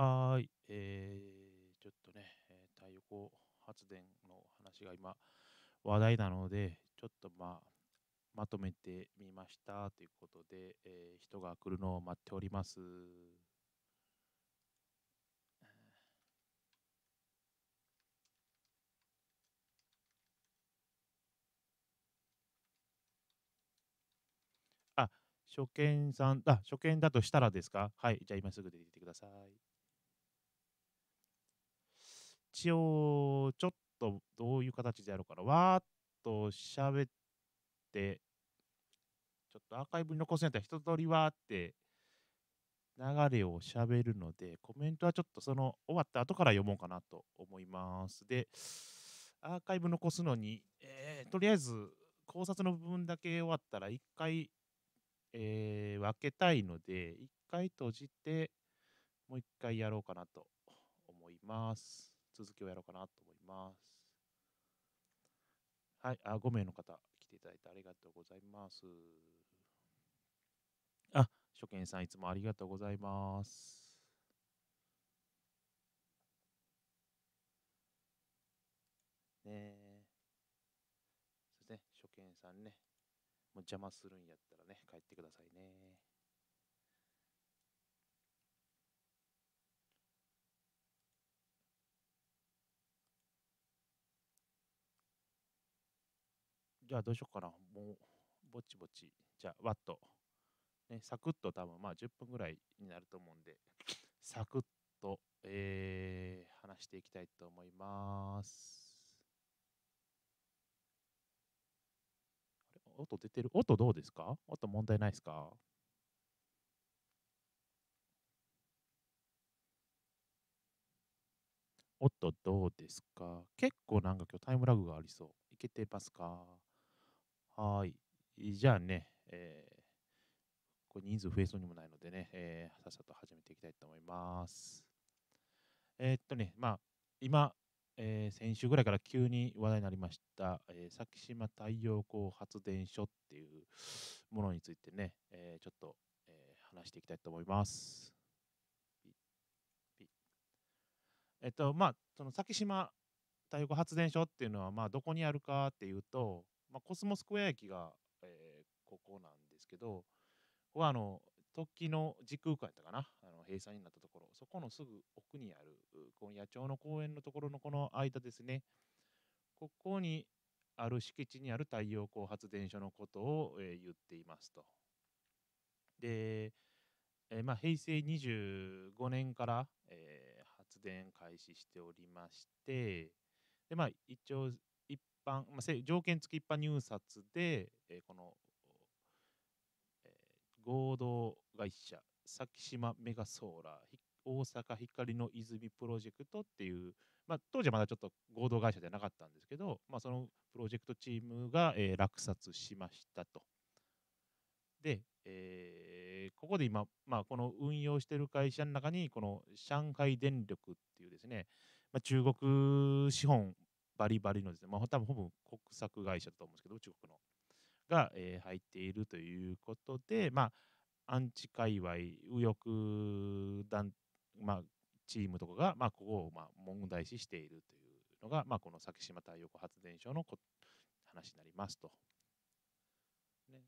はい、えー、ちょっとね、え太陽光発電の話が今話題なので、ちょっとまあ、まとめてみましたということで、えー、人が来るのを待っております。あ、初見さん、あ、初見だとしたらですかはい、じゃあ今すぐ出てきてください。一応、ちょっとどういう形でやろうかな。わーっと喋って、ちょっとアーカイブに残せないと一通りわーって流れを喋るので、コメントはちょっとその終わった後から読もうかなと思います。で、アーカイブ残すのに、えー、とりあえず考察の部分だけ終わったら一回、えー、分けたいので、一回閉じて、もう一回やろうかなと思います。続きをやろうかなと思います。はい、あ5名の方来ていただいてありがとうございます。あ、初見さんいつもありがとうございます。ねそうですね、初見さんね、もう邪魔するんやったらね、帰ってくださいね。じゃあどうしようかな。もう、ぼちぼち、じゃあ、ワット。ね、サクッと多分まあ10分ぐらいになると思うんで、サクッと、えー、話していきたいと思います。あれ音出てる音どうですか音問題ないですかおっと、どうですか結構なんか今日タイムラグがありそう。いけてますかはい。じゃあね、えー、これ人数増えそうにもないのでね、えー、さっさと始めていきたいと思います。えー、っとね、まあ、今、えー、先週ぐらいから急に話題になりました、えー、先島太陽光発電所っていうものについてね、えー、ちょっと、えー、話していきたいと思います。えっと、まあ、その先島太陽光発電所っていうのは、まあ、どこにあるかっていうと、まあ、コスモスクエア駅が、えー、ここなんですけど、ここはあの突起の時空間やったかな、あの閉鎖になったところ、そこのすぐ奥にある、この野鳥の公園のところのこの間ですね、ここにある敷地にある太陽光発電所のことを、えー、言っていますと。で、えー、まあ、平成25年から、えー、発電開始しておりまして、でまあ、一応、般、まあ、条件付き一般入札で、えー、この、えー、合同会社、先島メガソーラー、大阪光の泉プロジェクトっていう、まあ、当時はまだちょっと合同会社じゃなかったんですけど、まあ、そのプロジェクトチームが、えー、落札しましたと。で、えー、ここで今、まあ、この運用している会社の中に、この上海電力っていうですね、まあ、中国資本バリバリのですね、まあ、多分ほぼ国策会社だと思うんですけど、中国のが、えー、入っているということで、まあ、アンチ界隈、右翼団、まあ、チームとかが、まあ、ここを、まあ、問題視しているというのが、まあ、この先島太陽光発電所のこ話になりますと。ね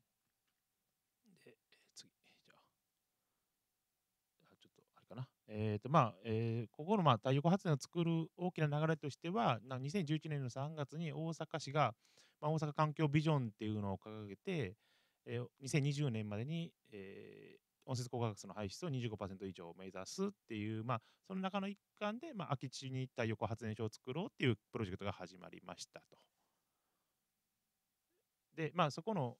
えーとまあえー、ここのまあ太陽光発電を作る大きな流れとしては、2011年の3月に大阪市が、まあ、大阪環境ビジョンっていうのを掲げて、えー、2020年までに、えー、温室効果ガスの排出を25%以上目指すっていう、まあ、その中の一環で、まあ、空き地に太陽光発電所を作ろうっていうプロジェクトが始まりましたと。で、まあ、そこの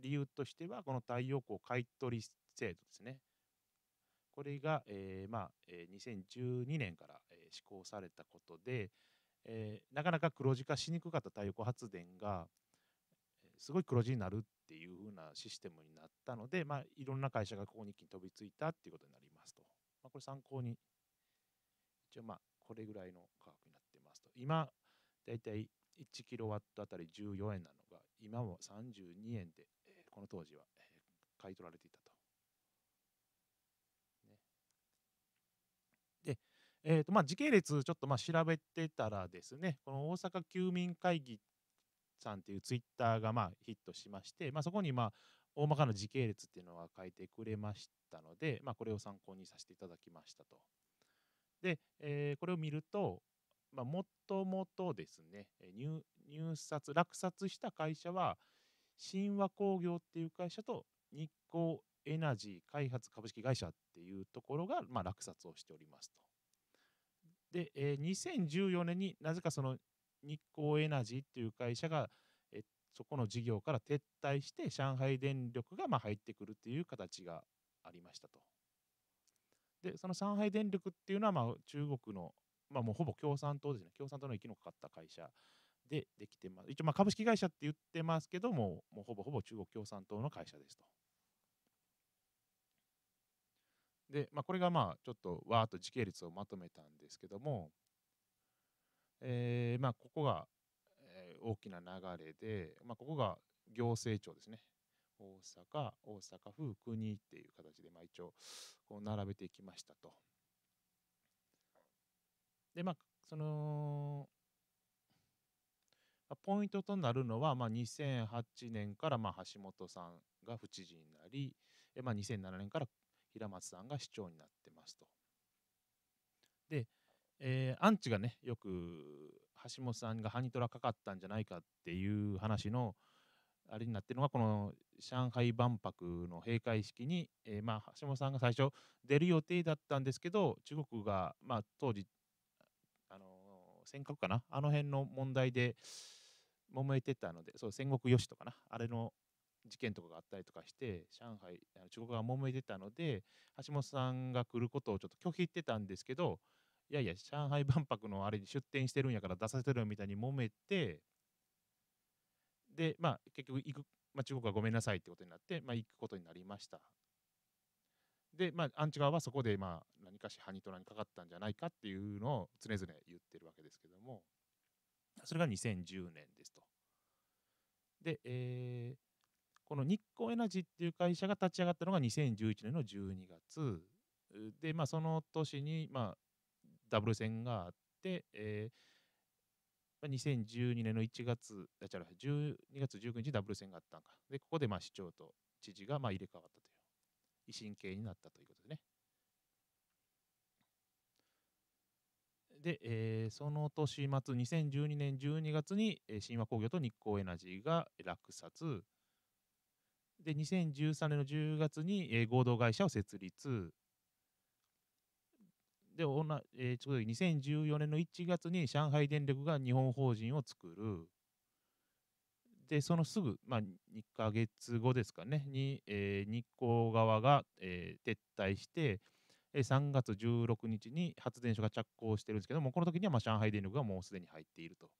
理由としては、この太陽光買取制度ですね。これが、えーまあえー、2012年から、えー、施行されたことで、えー、なかなか黒字化しにくかった太陽光発電がすごい黒字になるっていうふうなシステムになったので、まあ、いろんな会社がここに一気に飛びついたっていうことになりますと、まあ、これ参考に一応まあこれぐらいの価格になってますと今だいたい1キロワットあたり14円なのが今も32円で、えー、この当時は、えー、買い取られていたと。えーとまあ、時系列ちょっとまあ調べてたらですね、この大阪休眠会議さんっていうツイッターがまあヒットしまして、まあ、そこにまあ大まかな時系列っていうのは書いてくれましたので、まあ、これを参考にさせていただきましたと。で、えー、これを見ると、まあ、もともとですね入、入札、落札した会社は、神話工業っていう会社と日光エナジー開発株式会社っていうところが、まあ、落札をしておりますと。で、えー、2014年になぜかその日光エナジーっていう会社が、えー、そこの事業から撤退して上海電力がまあ入ってくるっていう形がありましたと。でその上海電力っていうのはまあ中国の、まあ、もうほぼ共産党ですね共産党の息のかかった会社でできてます一応まあ株式会社って言ってますけどももうほぼほぼ中国共産党の会社ですと。で、まあ、これがまあちょっとわーっと時系列をまとめたんですけども、えー、まあここが大きな流れで、まあ、ここが行政庁ですね大阪大阪府国っていう形でまあ一応こう並べていきましたと。でまあそのポイントとなるのは、まあ、2008年からまあ橋本さんが府知事になり、まあ、2007年から平松さんが市長になってますと。で、えー、アンチがねよく橋本さんがハニトラかかったんじゃないかっていう話のあれになってるのがこの上海万博の閉会式に、えー、まあ、橋本さんが最初出る予定だったんですけど中国が、まあ、当時あのー、尖閣かなあの辺の問題で揉めてたのでそう戦国よしとかなあれの事件とかがあったりとかして上海あの中国がもめてたので橋本さんが来ることをちょっと拒否ってたんですけどいやいや上海万博のあれに出店してるんやから出させてるみたいに揉めてでまあ結局行く、まあ、中国はごめんなさいってことになって、まあ、行くことになりましたでまあアンチ側はそこでまあ何かしハニトラにかかったんじゃないかっていうのを常々言ってるわけですけどもそれが2010年ですと。で、えー、この日光エナジーっていう会社が立ち上がったのが2011年の12月で、まあ、その年に、まあ、ダブル戦があって、えー、2012年の1月、あ、違う、12月19日ダブル戦があったんか。で、ここでまあ市長と知事がまあ入れ替わったという、維新系になったということですね。で、えー、その年末、2012年12月に、えー、神話工業と日光エナジーが落札。で、2013年の10月に、えー、合同会社を設立。で、おなえー、2014年の1月に上海電力が日本法人を作る。で、そのすぐ、まあ、2ヶ月後ですかね、に、えー、日光側が、えー、撤退して、えー、3月16日に発電所が着工してるんですけども、この時には、まあ、上海電力がもうすでに入っていると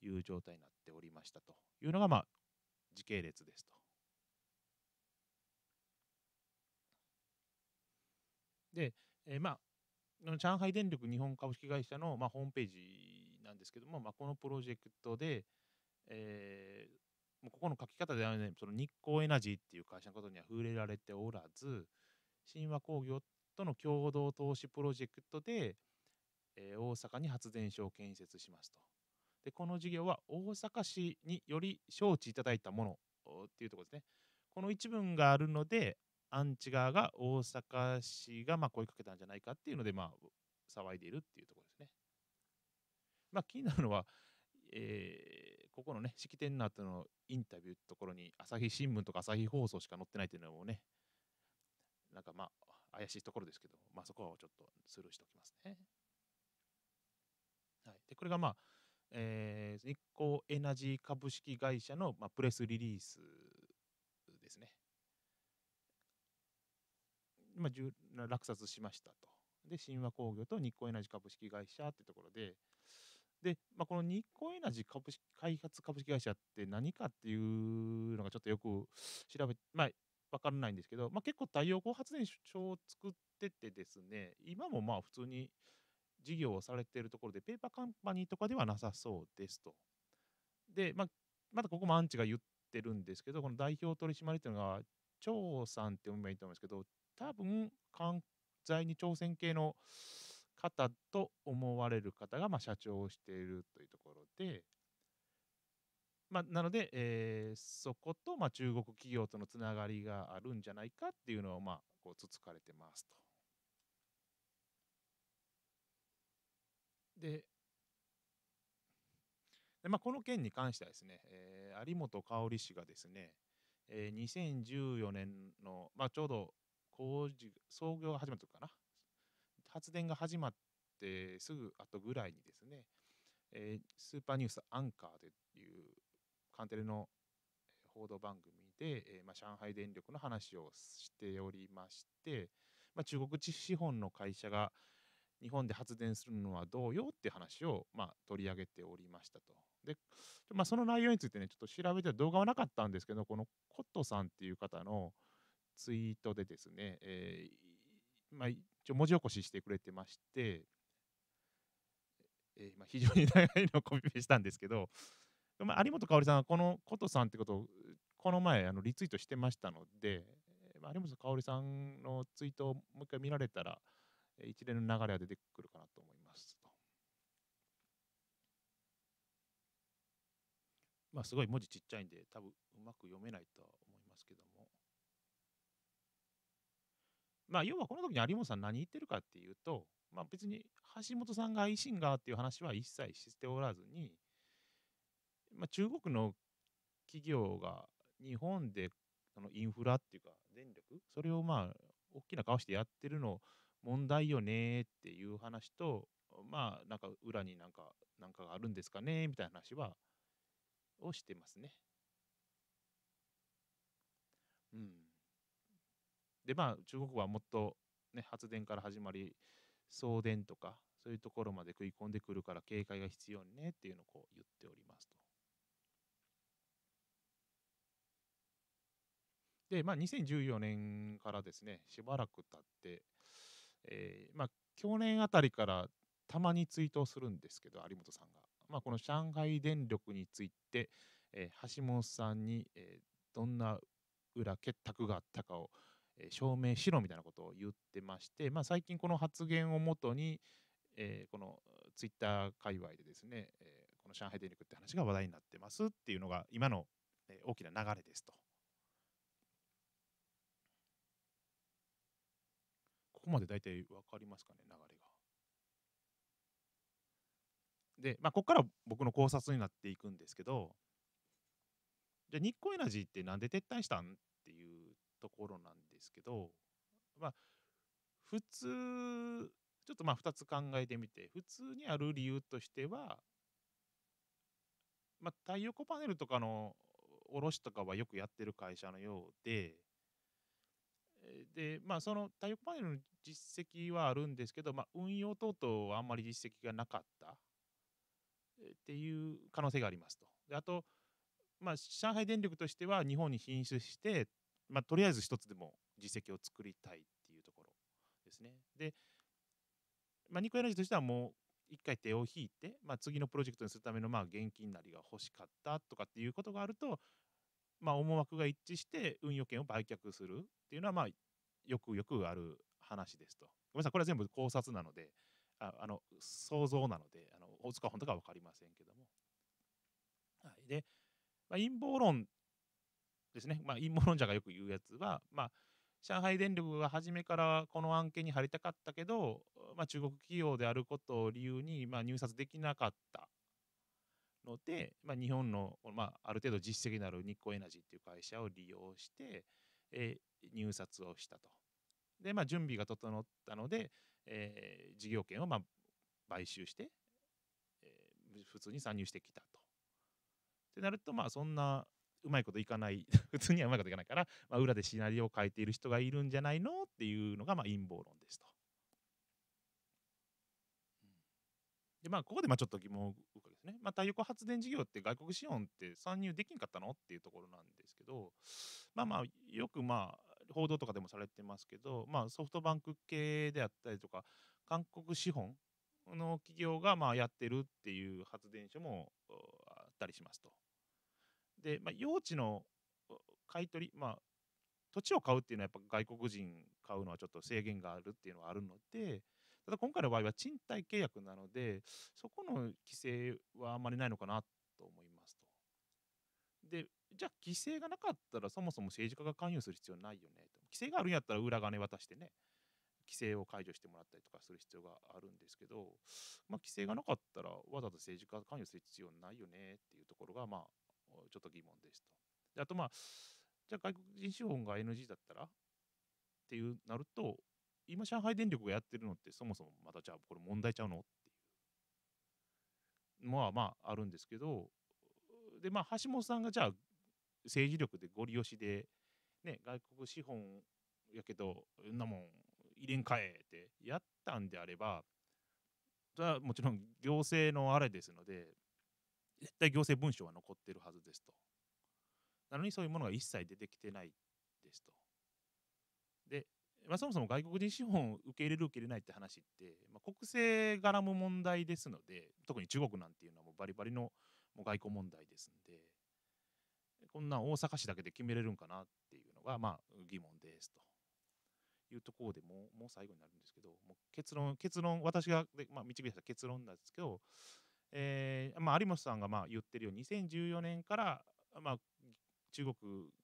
いう状態になっておりましたというのが、まあ、時系列ですと。で、えー、まあ、上海電力日本株式会社の、まあ、ホームページなんですけども、まあ、このプロジェクトで、えー、もうここの書き方ではね、その日光エナジーっていう会社のことには触れられておらず、神話工業との共同投資プロジェクトで、えー、大阪に発電所を建設しますと。で、この事業は大阪市により招致いただいたものっていうところですね。この一文があるので、アンチ側が大阪市がまあ声かけたんじゃないかっていうので、まあ、騒いでいるっていうところですね。まあ、気になるのは、えー、ここのね、式典の後のインタビューところに、朝日新聞とか朝日放送しか載ってないというのもね、なんかまあ、怪しいところですけど、まあ、そこはちょっとスルーしておきますね。はい、でこれがまあ、えー、日光エナジー株式会社の、まあ、プレスリリースまあ、落札しましたと。で、神話工業と日光エナジー株式会社ってところで、で、まあ、この日光エナジー株式開発株式会社って何かっていうのがちょっとよく調べ、まあ、分からないんですけど、まあ、結構太陽光発電所を作っててですね、今もまあ普通に事業をされてるところで、ペーパーカンパニーとかではなさそうですと。で、まあ、まだここもアンチが言ってるんですけど、この代表取締りっていうのが、張さんって読めばいいと思うんですけど、多分関在に挑戦系の方と思われる方が、まあ、社長をしているというところで、まあ、なので、えー、そこと、まあ、中国企業とのつながりがあるんじゃないかっていうのを、まあ、こうつつかれてますと。でで、まあ、この件に関してはですね、えー、有本香織氏がですね、えー、2014年の、まあ、ちょうど工事創業が始まったかな発電が始まってすぐあとぐらいにですね、えー、スーパーニュースアンカーでいうカンテレの報道番組で、えー、まあ、上海電力の話をしておりまして、まあ、中国資本の会社が日本で発電するのはどうよって話を、まあ、取り上げておりましたと。で、まあ、その内容についてね、ちょっと調べて動画はなかったんですけど、このコットさんっていう方の、ツイートでですね、えー、まあ、一応文字起こししてくれてまして、えーまあ、非常に長いのをコピペしたんですけど、まあ、有本香さんはこのことさんってことをこの前あのリツイートしてましたので、まあ、有本香さんのツイートをもう一回見られたら、一連の流れは出てくるかなと思います。まあ、すごい文字ちっちゃいんで、多分うまく読めないとは思いますけども。まあ、要はこの時に有本さん何言ってるかっていうと、まあ、別に橋本さんが維新がっていう話は一切しておらずに、まあ、中国の企業が日本でそのインフラっていうか電力それをまあ大きな顔してやってるの問題よねっていう話とまあなんか裏になんかなんかがあるんですかねみたいな話はをしてますね。うん。でまあ中国はもっと、ね、発電から始まり送電とかそういうところまで食い込んでくるから警戒が必要にねっていうのをこう言っておりますと。で、まあ、2014年からですねしばらく経って、えーまあ、去年あたりからたまに追悼するんですけど有本さんが、まあ、この上海電力について、えー、橋本さんに、えー、どんな裏結託があったかをえ証明しろみたいなことを言ってまして、まあ、最近この発言をもとに、えー、このツイッター界隈でですね、えー、この上海電力って話が話題になってますっていうのが今の、え大きな流れですと。ここまで大体分かりますかね、流れが。で、まあ、ここから僕の考察になっていくんですけど、じゃあ日光エナジーってなんで撤退したんっところなんですけど、まあ、普通、ちょっとまあ2つ考えてみて、普通にある理由としては、まあ、太陽光パネルとかの卸とかはよくやってる会社のようで、で、まあ、その太陽光パネルの実績はあるんですけど、まあ、運用等々はあんまり実績がなかったっていう可能性がありますと。であと、まあ、上海電力としては日本に進出してまあ、とりあえず一つでも実績を作りたいっていうところですね。で、まあ、ニコエナジーとしてはもう一回手を引いて、まあ、次のプロジェクトにするためのまあ現金なりが欲しかったとかっていうことがあると、まあ、思惑が一致して運用権を売却するっていうのはまあよくよくある話ですと。ごめんなさい、これは全部考察なので、ああの想像なので、あの大塚本とかは分かりませんけども。はい、で、まあ、陰謀論ですね、まあ、陰謀論者がよく言うやつは、まあ、上海電力は初めからこの案件に入りたかったけど、まあ、中国企業であることを理由に、まあ、入札できなかったので、まあ、日本の、まあ、ある程度実績のある日光エナジーっていう会社を利用して、えー、入札をしたと。で、まあ、準備が整ったので、えー、事業権をまあ買収して、えー、普通に参入してきたと。ってなると、まあ、そんなうまいこといかない 普通にはうまいこといかないから、まあ、裏でシナリオを書いている人がいるんじゃないのっていうのがまあ陰謀論ですと。でまあ、ここでまあちょっと疑問を受けですね、まあ、太陽光発電事業って外国資本って参入できんかったのっていうところなんですけど、まあまあ、よくまあ報道とかでもされてますけど、まあ、ソフトバンク系であったりとか、韓国資本の企業がまあやってるっていう発電所もあったりしますと。で、まあ、用地の買い取り、まあ、土地を買うっていうのはやっぱ外国人買うのはちょっと制限があるっていうのはあるのでただ今回の場合は賃貸契約なのでそこの規制はあんまりないのかなと思いますと。でじゃあ規制がなかったらそもそも政治家が関与する必要ないよねと規制があるんやったら裏金渡してね規制を解除してもらったりとかする必要があるんですけど、まあ、規制がなかったらわざと政治家が関与する必要ないよねっていうところが、まあ、ちょっと疑問ですと。あとまあじゃあ外国人資本が NG だったらっていうなると今上海電力がやってるのってそもそもまたじゃあこれ問題ちゃうのっていうのはまああるんですけどでまあ橋本さんがじゃあ政治力でご利押しで、ね、外国資本やけどんなもん入れんかえってやったんであればじゃもちろん行政のあれですので絶対行政文書は残ってるはずですと。なのにそういうものが一切出てきてないですと。で、まあ、そもそも外国人資本を受け入れる受け入れないって話って、まあ、国政絡む問題ですので特に中国なんていうのはもうバリバリのもう外交問題ですんでこんな大阪市だけで決めれるんかなっていうのがまあ疑問ですというところでもうもう最後になるんですけどもう結論結論私がで、まあ、導いた結論なんですけどえーまあ、有本さんがまあ言ってるように2014年から、まあ、中国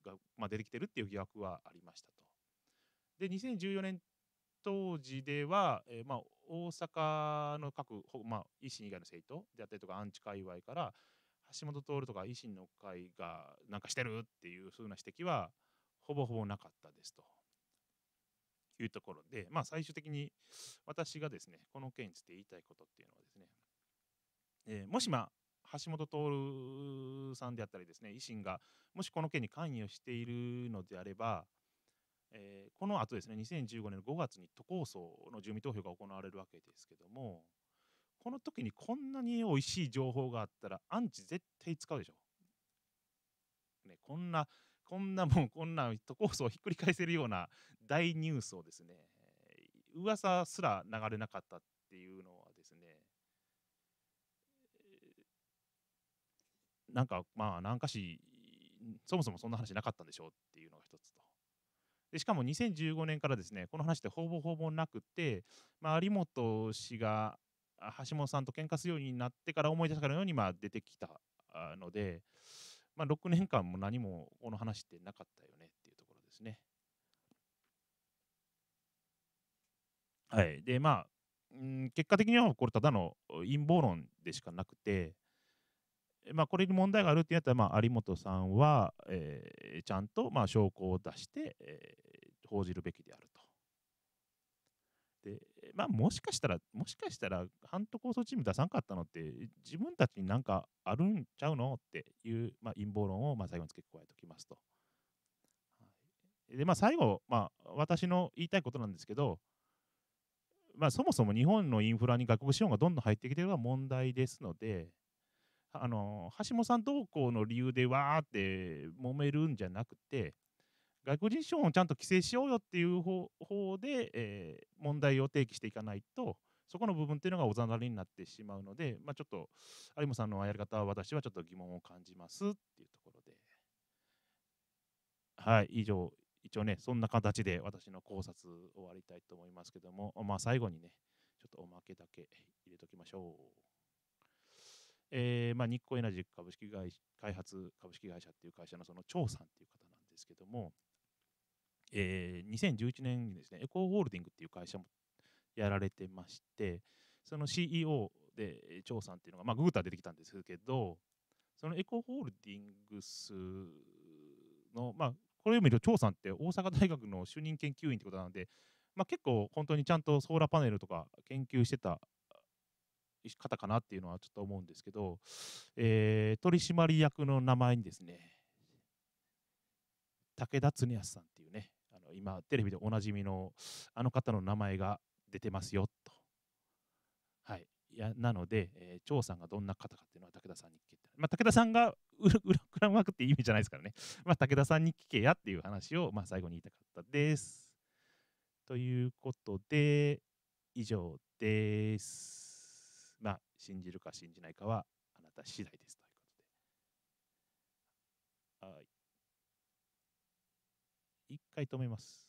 がまあ出てきてるっていう疑惑はありましたと。で2014年当時では、えーまあ、大阪の各、まあ、維新以外の政党であったりとかアンチ界隈から橋本徹とか維新の会がなんかしてるっていうふうな指摘はほぼほぼなかったですというところで、まあ、最終的に私がですねこの件について言いたいことっていうのはですねえー、もし、まあ、橋本徹さんであったりですね維新がもしこの件に関与しているのであれば、えー、このあとですね2015年の5月に都構想の住民投票が行われるわけですけどもこの時にこんなに美味しい情報があったらアンチ絶対使うでしょ。ね、こんなこんなもんこんな都構想をひっくり返せるような大ニュースをですね噂すら流れなかったっていうのなんかまあ南かしそもそもそんな話なかったんでしょうっていうのが一つと。でしかも2015年からですねこの話ってほぼほぼなくて、まあ、有本氏が橋本さんと喧嘩するようになってから思い出したかのようにまあ出てきたので、まあ、6年間も何もこの話ってなかったよねっていうところですね。はい、でまあ、うん、結果的にはこれただの陰謀論でしかなくて、まあ、これに問題があるってやったら、まあ、有本さんは、えー、ちゃんと、まあ、証拠を出して、えー、報じるべきであると。でまあ、もしかしたら、もしかしたら、反ト構想チーム出さんかったのって、自分たちになんかあるんちゃうのっていう、まあ、陰謀論を、まあ、最後に付け加えておきますと。で、まあ、最後、まあ、私の言いたいことなんですけど、まあ、そもそも日本のインフラに外国資本がどんどん入ってきてるのが問題ですので、あの橋本さん同行の理由でわーって揉めるんじゃなくて外国人資本をちゃんと規制しようよっていう方法で、えー、問題を提起していかないとそこの部分っていうのがおざなりになってしまうので、まあ、ちょっと有本さんのやり方は私はちょっと疑問を感じますっていうところではい以上一応ねそんな形で私の考察終わりたいと思いますけども、まあ、最後にねちょっとおまけだけ入れときましょう。えーまあ、日光エナジー株式会開発株式会社っていう会社のその張さんっていう方なんですけども、えー、2011年にですねエコーホールディングっていう会社もやられてましてその CEO で張さんっていうのが、まあ、グーター出てきたんですけどそのエコーホールディングスの、まあ、これを見ると張さんって大阪大学の主任研究員ってことなので、まあ、結構本当にちゃんとソーラーパネルとか研究してた方かなっていうのはちょっと思うんですけど、えー、取締役の名前にですね武田恒康さんっていうねあの今テレビでおなじみのあの方の名前が出てますよと。はい、いやなので、えー、張さんがどんな方かっていうのは武田さんに聞けた、まあ、武田さんが裏ークって意味じゃないですからね、まあ、武田さんに聞けやっていう話を、まあ、最後に言いたかったです。ということで以上です。信じるか信じないかはあなた次第ですということで。はい。一回止めます。